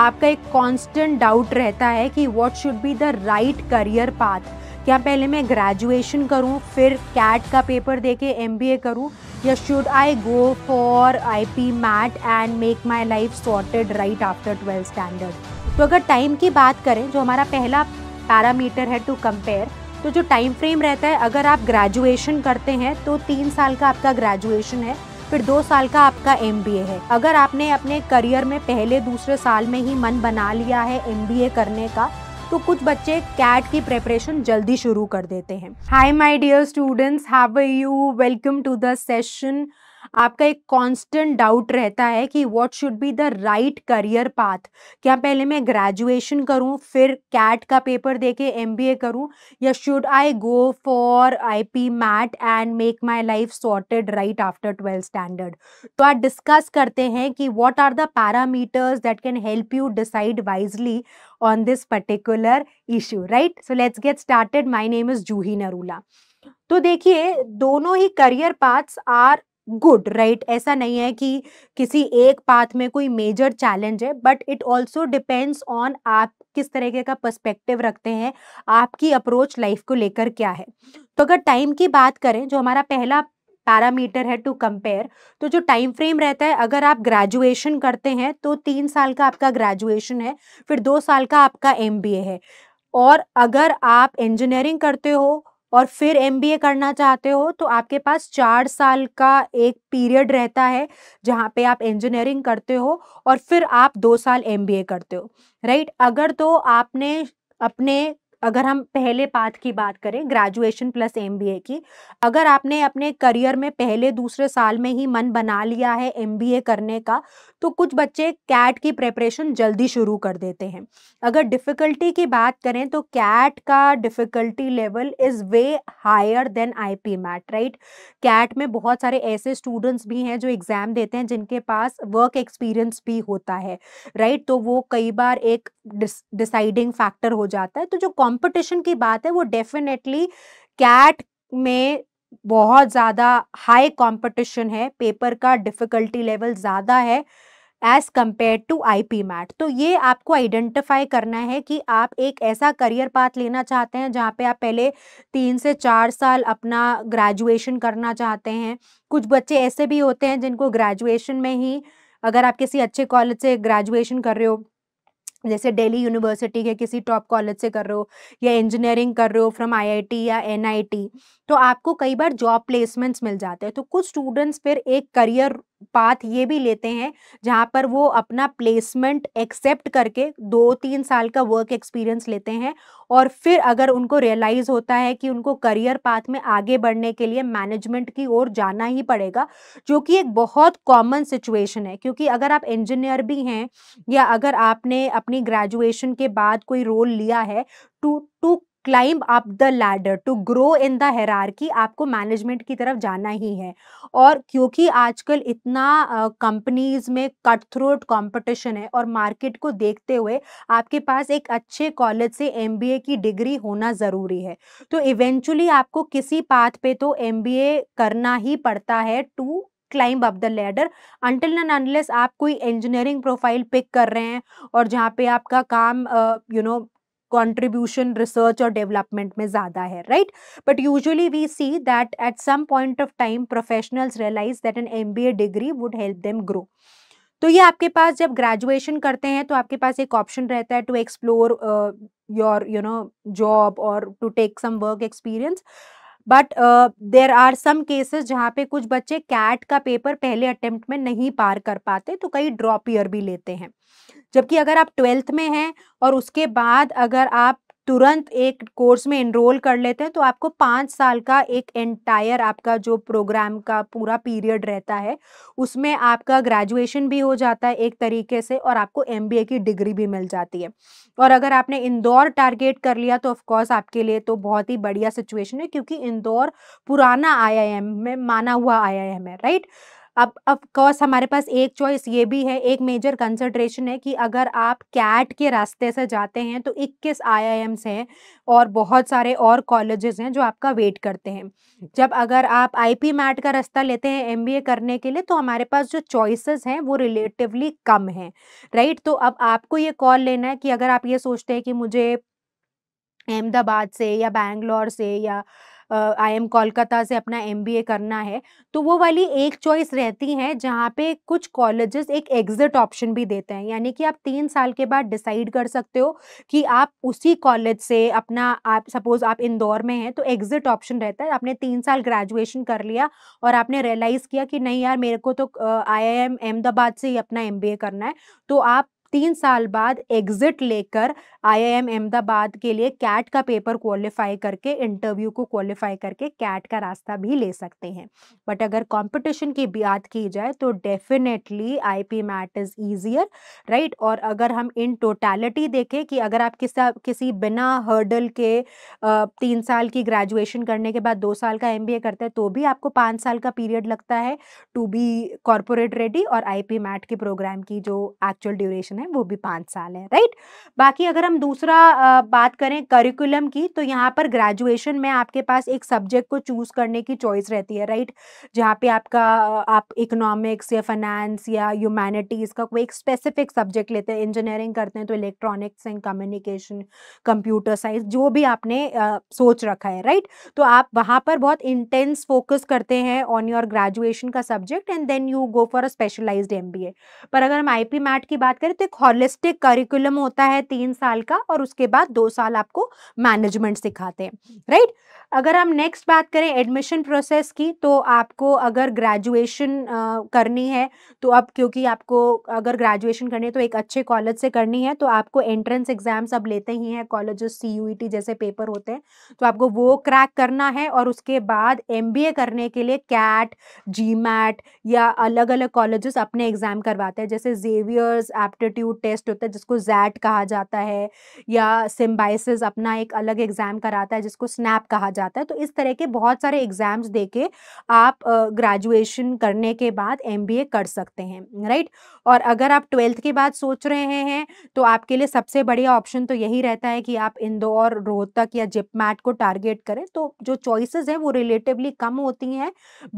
आपका एक constant doubt रहता है कि what should be the right career path क्या पहले मैं ग्रेजुएशन करूं फिर कैट का पेपर दे के एम करूं या should I go for I P MAT and make my life sorted right after twelfth standard तो अगर टाइम की बात करें जो हमारा पहला पैरामीटर है टू कंपेयर तो जो टाइम फ्रेम रहता है अगर आप ग्रेजुएशन करते हैं तो तीन साल का आपका ग्रेजुएशन है फिर दो साल का आपका एम है अगर आपने अपने करियर में पहले दूसरे साल में ही मन बना लिया है एम करने का तो कुछ बच्चे कैट की प्रेपरेशन जल्दी शुरू कर देते हैं hi my dear students have you welcome to the session आपका एक कांस्टेंट डाउट रहता है कि what should be the right career path क्या पहले मैं ग्रेजुएशन करूं फिर कैट का पेपर देके एमबीए करूं या should I go for I P MAT and make my life sorted right after twelfth standard तो आज डिस्कस करते हैं कि what are the parameters that can help you decide wisely on this particular issue right so let's get started my name is Juhi Narula तो देखिए दोनों ही career paths are good right ऐसा नहीं है कि किसी एक पाथ में कोई मेजर चैलेंज है but it also depends on आप किस तरीके का पर्सपेक्टिव रखते हैं आपकी अप्रोच लाइफ को लेकर क्या है तो अगर टाइम की बात करें जो हमारा पहला पैरामीटर है टू कंपेयर तो जो टाइम फ्रेम रहता है अगर आप ग्रेजुएशन करते हैं तो तीन साल का आपका ग्रेजुएशन है फिर दो साल का आपका एम है और अगर आप इंजीनियरिंग करते हो और फिर एम करना चाहते हो तो आपके पास चार साल का एक पीरियड रहता है जहाँ पे आप इंजीनियरिंग करते हो और फिर आप दो साल एम करते हो राइट अगर तो आपने अपने अगर हम पहले पाथ की बात करें ग्रेजुएशन प्लस एमबीए की अगर आपने अपने करियर में पहले दूसरे साल में ही मन बना लिया है एमबीए करने का तो कुछ बच्चे कैट की प्रेपरेशन जल्दी शुरू कर देते हैं अगर डिफ़िकल्टी की बात करें तो कैट का difficulty level is way higher than I P MAT right CAT में बहुत सारे ऐसे स्टूडेंट्स भी हैं जो एग्ज़ाम देते हैं जिनके पास वर्क एक्सपीरियंस भी होता है राइट right? तो वो कई बार एक डिसाइडिंग फैक्टर हो जाता है तो जो कंपटीशन की बात है वो डेफिनेटली कैट में बहुत ज़्यादा हाई कंपटीशन है पेपर का डिफ़िकल्टी लेवल ज़्यादा है as compare to I P MAT तो ये आपको आइडेंटिफाई करना है कि आप एक ऐसा करियर पाथ लेना चाहते हैं जहाँ पे आप पहले तीन से चार साल अपना ग्रेजुएशन करना चाहते हैं कुछ बच्चे ऐसे भी होते हैं जिनको ग्रेजुएशन में ही अगर आप किसी अच्छे कॉलेज से ग्रेजुएशन कर रहे हो जैसे दिल्ली यूनिवर्सिटी के किसी टॉप कॉलेज से कर रहे हो या इंजीनियरिंग कर रहे हो फ्रॉम आईआईटी या एनआईटी तो आपको कई बार जॉब प्लेसमेंट्स मिल जाते हैं तो कुछ स्टूडेंट्स फिर एक करियर पाथ ये भी लेते हैं जहाँ पर वो अपना प्लेसमेंट एक्सेप्ट करके दो तीन साल का वर्क एक्सपीरियंस लेते हैं और फिर अगर उनको रियलाइज होता है कि उनको करियर पाथ में आगे बढ़ने के लिए मैनेजमेंट की ओर जाना ही पड़ेगा जो कि एक बहुत कॉमन सिचुएशन है क्योंकि अगर आप इंजीनियर भी हैं या अगर आपने अपनी ग्रेजुएशन के बाद कोई रोल लिया है to to climb up the ladder to grow in the hierarchy आपको मैनेजमेंट की तरफ जाना ही है और क्योंकि आजकल इतना कंपनीज uh, में कट थ्रोट कॉम्पिटिशन है और मार्केट को देखते हुए आपके पास एक अच्छे कॉलेज से एम की डिग्री होना ज़रूरी है तो इवेंचुअली आपको किसी पाथ पे तो एम करना ही पड़ता है to climb up the ladder until and unless आप कोई इंजीनियरिंग प्रोफाइल पिक कर रहे हैं और जहाँ पे आपका काम you uh, know you know, contribution research और डेवलपमेंट में ज़्यादा है right but usually we see that at some point of time professionals realize that an M degree would help them grow तो ये आपके पास जब ग्रेजुएशन करते हैं तो आपके पास एक ऑप्शन रहता है to explore your you know job और to take some work experience but there are some cases जहाँ पे कुछ बच्चे कैट का पेपर पहले अटेम्प्ट में नहीं पार कर पाते तो कई ड्रॉप ईयर भी लेते हैं जबकि अगर आप ट्वेल्थ में हैं और उसके बाद अगर आप तुरंत एक कोर्स में इनरोल कर लेते हैं तो आपको पाँच साल का एक एंटायर आपका जो प्रोग्राम का पूरा पीरियड रहता है उसमें आपका ग्रेजुएशन भी हो जाता है एक तरीके से और आपको एम की डिग्री भी मिल जाती है और अगर आपने इंदौर टारगेट कर लिया तो ऑफकोर्स आपके लिए तो बहुत ही बढ़िया सिचुएशन है क्योंकि इंदौर पुराना आई में माना हुआ आई है राइट अब ऑफकोर्स हमारे पास एक चॉइस ये भी है एक मेजर कंसिड्रेशन है कि अगर आप कैट के रास्ते से जाते हैं तो 21 आईआईएम्स हैं और बहुत सारे और कॉलेजेस हैं जो आपका वेट करते हैं जब अगर आप आईपी मैट का रास्ता लेते हैं एमबीए करने के लिए तो हमारे पास जो चॉइसेस हैं वो रिलेटिवली कम हैं राइट तो अब आपको ये कॉल लेना है कि अगर आप ये सोचते हैं कि मुझे अहमदाबाद से या बैंगलोर से या आई एम कोलकाता से अपना एम करना है तो वो वाली एक चॉइस रहती है जहाँ पे कुछ कॉलेजेस एक एग्जिट ऑप्शन भी देते हैं यानी कि आप तीन साल के बाद डिसाइड कर सकते हो कि आप उसी कॉलेज से अपना आप सपोज आप इंदौर में हैं तो एग्जिट ऑप्शन रहता है आपने तीन साल ग्रेजुएशन कर लिया और आपने रियलाइज़ किया कि नहीं यार मेरे को तो आई आई एम अहमदाबाद से ही अपना एम करना है तो आप तीन साल बाद एग्जिट लेकर आईआईएम अहमदाबाद के लिए कैट का पेपर क्वालिफाई करके इंटरव्यू को क्वालिफाई करके कैट का रास्ता भी ले सकते हैं बट अगर कंपटीशन की बात की जाए तो definitely IP MAT is easier right और अगर हम इन टोटैलिटी देखें कि अगर आप किसा किसी बिना हर्डल के तीन साल की ग्रेजुएशन करने के बाद दो साल का एम करते हैं तो भी आपको पाँच साल का पीरियड लगता है टू बी कॉरपोरेट रेडी और आई मैट के प्रोग्राम की जो एक्चुअल ड्यूरेशन है वो भी पाँच साल है राइट बाकी अगर हम दूसरा बात करें करिकुलम की तो यहाँ पर ग्रेजुएशन में आपके पास एक सब्जेक्ट को चूज़ करने की चॉइस रहती है राइट जहाँ पे आपका आप इकोनॉमिक्स या फाइनेंस या ह्यूमैनिटीज़ का कोई एक स्पेसिफिक सब्जेक्ट लेते हैं इंजीनियरिंग करते हैं तो electronics and communication computer science जो भी आपने आ, सोच रखा है राइट तो आप वहाँ पर बहुत इंटेंस फोकस करते हैं ऑन योर ग्रेजुएशन का subject and then you go for a specialized MBA पर अगर हम आईपी मैट की बात करें तो एक हॉलिस्टिक करिकुलम होता है तीन साल का और उसके बाद दो साल आपको मैनेजमेंट सिखाते हैं राइट अगर हम नेक्स्ट बात करें एडमिशन प्रोसेस की तो आपको अगर ग्रेजुएशन करनी है तो अब क्योंकि आपको अगर ग्रेजुएशन करनी है तो एक अच्छे कॉलेज से करनी है तो आपको एंट्रेंस एग्ज़ाम्स अब लेते ही हैं कॉलेजेस सी यू जैसे पेपर होते हैं तो आपको वो क्रैक करना है और उसके बाद एम करने के लिए कैट जी या अलग अलग कॉलेजेस अपने एग्ज़ाम करवाते हैं जैसे जेवियर्स एप्टीट्यूड टेस्ट होता है जिसको जैट कहा जाता है या सिम्बाइसिस अपना एक अलग एग्ज़ाम कराता है जिसको स्नैप कहा जाता है जाता है तो इस तरह के बहुत सारे एग्ज़ाम्स दे के आप ग्रेजुएशन करने के बाद एम कर सकते हैं राइट और अगर आप ट्वेल्थ के बाद सोच रहे हैं तो आपके लिए सबसे बढ़िया ऑप्शन तो यही रहता है कि आप इंदौर रोहतक या जिपमैट को टारगेट करें तो जो चॉइसेस हैं वो रिलेटिवली कम होती हैं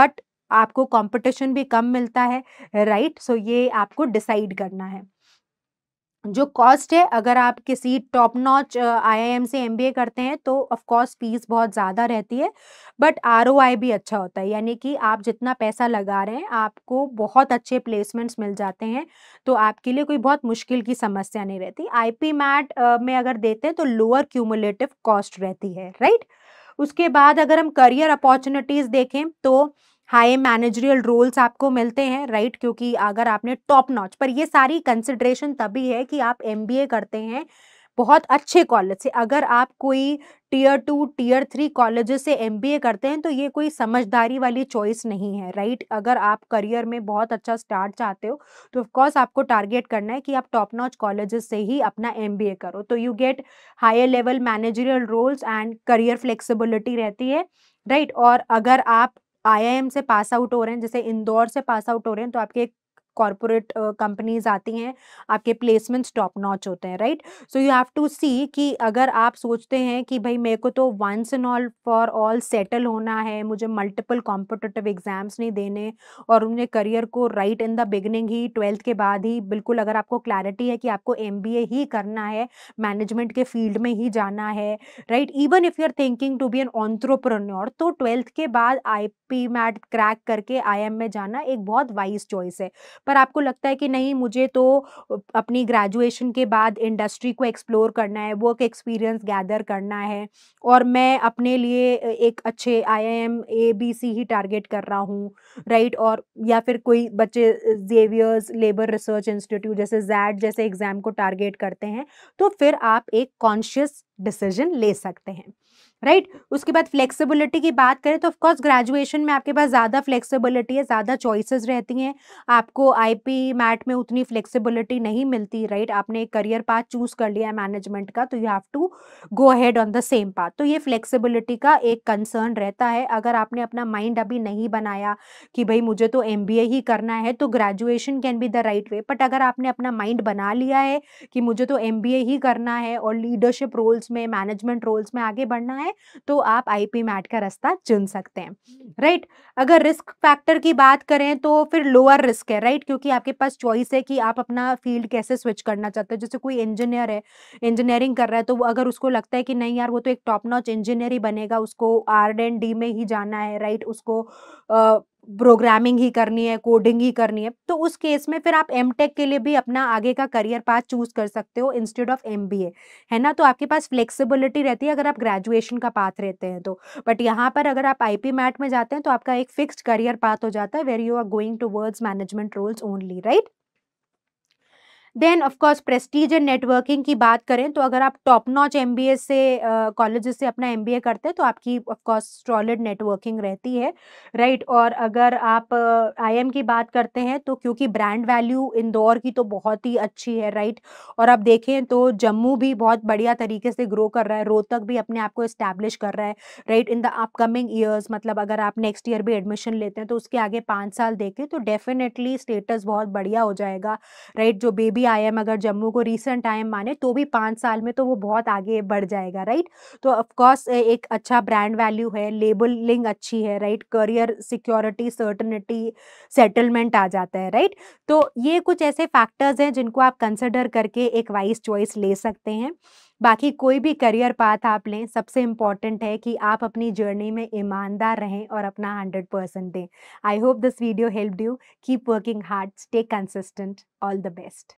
बट आपको कंपटीशन भी कम मिलता है राइट सो ये आपको डिसाइड करना है जो कॉस्ट है अगर आप किसी टॉप नॉच आईआईएम से एमबीए करते हैं तो ऑफ कोर्स फीस बहुत ज़्यादा रहती है बट आरओआई भी अच्छा होता है यानी कि आप जितना पैसा लगा रहे हैं आपको बहुत अच्छे प्लेसमेंट्स मिल जाते हैं तो आपके लिए कोई बहुत मुश्किल की समस्या नहीं रहती आईपी मैट में अगर देते हैं तो लोअर क्यूमुलेटिव कॉस्ट रहती है राइट उसके बाद अगर हम करियर अपॉर्चुनिटीज़ देखें तो हाई मैनेजरियल रोल्स आपको मिलते हैं राइट क्योंकि अगर आपने टॉप नॉच पर ये सारी कंसिड्रेशन तभी है कि आप एम करते हैं बहुत अच्छे कॉलेज से अगर आप कोई tier two tier three college से एम करते हैं तो ये कोई समझदारी वाली चॉइस नहीं है राइट अगर आप करियर में बहुत अच्छा स्टार्ट चाहते हो तो ऑफकोर्स आपको टारगेट करना है कि आप टॉप नॉच कॉलेज से ही अपना एम करो तो you get higher level managerial roles and career flexibility रहती है राइट और अगर आप आईआईएम से पास आउट हो रहे हैं जैसे इंदौर से पास आउट हो रहे हैं तो आपके एक कॉरपोरेट कंपनीज आती हैं आपके प्लेसमेंट्स टॉप नॉच होते हैं right so you have to see कि अगर आप सोचते हैं कि भाई मेरे को तो once and all for all settle होना है मुझे मल्टीपल कॉम्पिटिटिव एग्जाम्स नहीं देने और उन्हें करियर को राइट इन द बिगनिंग ही ट्वेल्थ के बाद ही बिल्कुल अगर आपको क्लैरिटी है कि आपको एम ही करना है मैनेजमेंट के फील्ड में ही जाना है right even if you are thinking to be an entrepreneur तो ट्वेल्थ के बाद आई पी मैट क्रैक करके आई एम में जाना एक बहुत वाइज चॉइस है पर आपको लगता है कि नहीं मुझे तो अपनी ग्रेजुएशन के बाद इंडस्ट्री को एक्सप्लोर करना है वर्क एक्सपीरियंस गैदर करना है और मैं अपने लिए एक अच्छे I I M A B C ही टारगेट कर रहा हूँ राइट और या फिर कोई बच्चे जेवियर्स लेबर रिसर्च इंस्टीट्यूट जैसे जैड जैसे एग्ज़ाम को टारगेट करते हैं तो फिर आप एक कॉन्शियस डिसीजन ले सकते हैं राइट right? उसके बाद फ्लेक्सिबिलिटी की बात करें तो ऑफकोर्स ग्रेजुएशन में आपके पास ज़्यादा फ्लेक्सिबिलिटी है ज़्यादा चॉइसेस रहती हैं आपको आईपी मैट में उतनी फ्लेक्सिबिलिटी नहीं मिलती राइट right? आपने एक करियर पाथ चूज कर लिया है मैनेजमेंट का तो you have to go ahead on the same path तो ये फ्लेक्सिबिलिटी का एक कंसर्न रहता है अगर आपने अपना माइंड अभी नहीं बनाया कि भाई मुझे तो एम ही करना है तो graduation can be the right way but अगर आपने अपना माइंड बना लिया है कि मुझे तो एम ही करना है और लीडरशिप रोल्स में मैनेजमेंट रोल्स में आगे बढ़ना है है तो आप आईपी मैट का रास्ता चुन सकते हैं राइट अगर रिस्क फैक्टर की बात करें तो फिर लोअर रिस्क है राइट क्योंकि आपके पास चॉइस है कि आप अपना फील्ड कैसे स्विच करना चाहते हो जैसे कोई इंजीनियर है इंजीनियरिंग कर रहा है तो अगर उसको लगता है कि नहीं यार वो तो एक टॉप नॉच इंजीनियर ही बनेगा उसको आर एंड डी में ही जाना है राइट उसको आ, प्रोग्रामिंग ही करनी है कोडिंग ही करनी है तो उस केस में फिर आप एम के लिए भी अपना आगे का करियर पाथ चूज कर सकते हो इंस्टेड ऑफ एम है ना तो आपके पास फ्लेक्सिबिलिटी रहती है अगर आप ग्रेजुएशन का पाथ रहते हैं तो बट यहाँ पर अगर आप आई मैट में जाते हैं तो आपका एक फिक्स्ड करियर पाथ हो जाता है where you are going towards management roles only right then of course prestige and networking की बात करें तो अगर आप टॉप नॉच एम से कॉलेज से अपना एम करते हैं तो आपकी ऑफकोर्स सॉलिड नेटवर्किंग रहती है राइट right? और अगर आप आई uh, की बात करते हैं तो क्योंकि ब्रांड वैल्यू इंदौर की तो बहुत ही अच्छी है राइट right? और आप देखें तो जम्मू भी बहुत बढ़िया तरीके से ग्रो कर रहा है रोहतक भी अपने आप को इस्टेब्लिश कर रहा है right in the upcoming years मतलब अगर आप नेक्स्ट ईयर भी एडमिशन लेते हैं तो उसके आगे पाँच साल देखें तो डेफिनेटली स्टेटस बहुत बढ़िया हो जाएगा राइट right? जो बेबी आई अगर जम्मू को रिसेंट आईएम माने तो भी पाँच साल में तो वो बहुत आगे बढ़ जाएगा राइट तो ऑफकोर्स एक अच्छा ब्रांड वैल्यू है लेबलिंग अच्छी है right career security certainty settlement आ जाता है राइट तो ये कुछ ऐसे फैक्टर्स हैं जिनको आप कंसिडर करके एक वाइस चॉइस ले सकते हैं बाकी कोई भी करियर पाथ आप लें सबसे इम्पॉर्टेंट है कि आप अपनी जर्नी में ईमानदार रहें और अपना हंड्रेड परसेंट दें I hope this video help you keep working hard stay consistent all the best